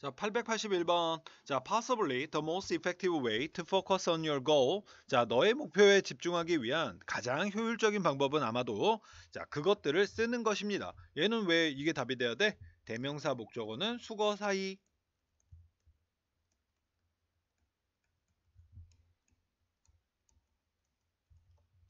자, 881번. 자, possibly the most effective way to focus on your goal. 자, 너의 목표에 집중하기 위한 가장 효율적인 방법은 아마도 자, 그것들을 쓰는 것입니다. 얘는 왜 이게 답이 돼야 돼? 대명사 목적어는 수거 사이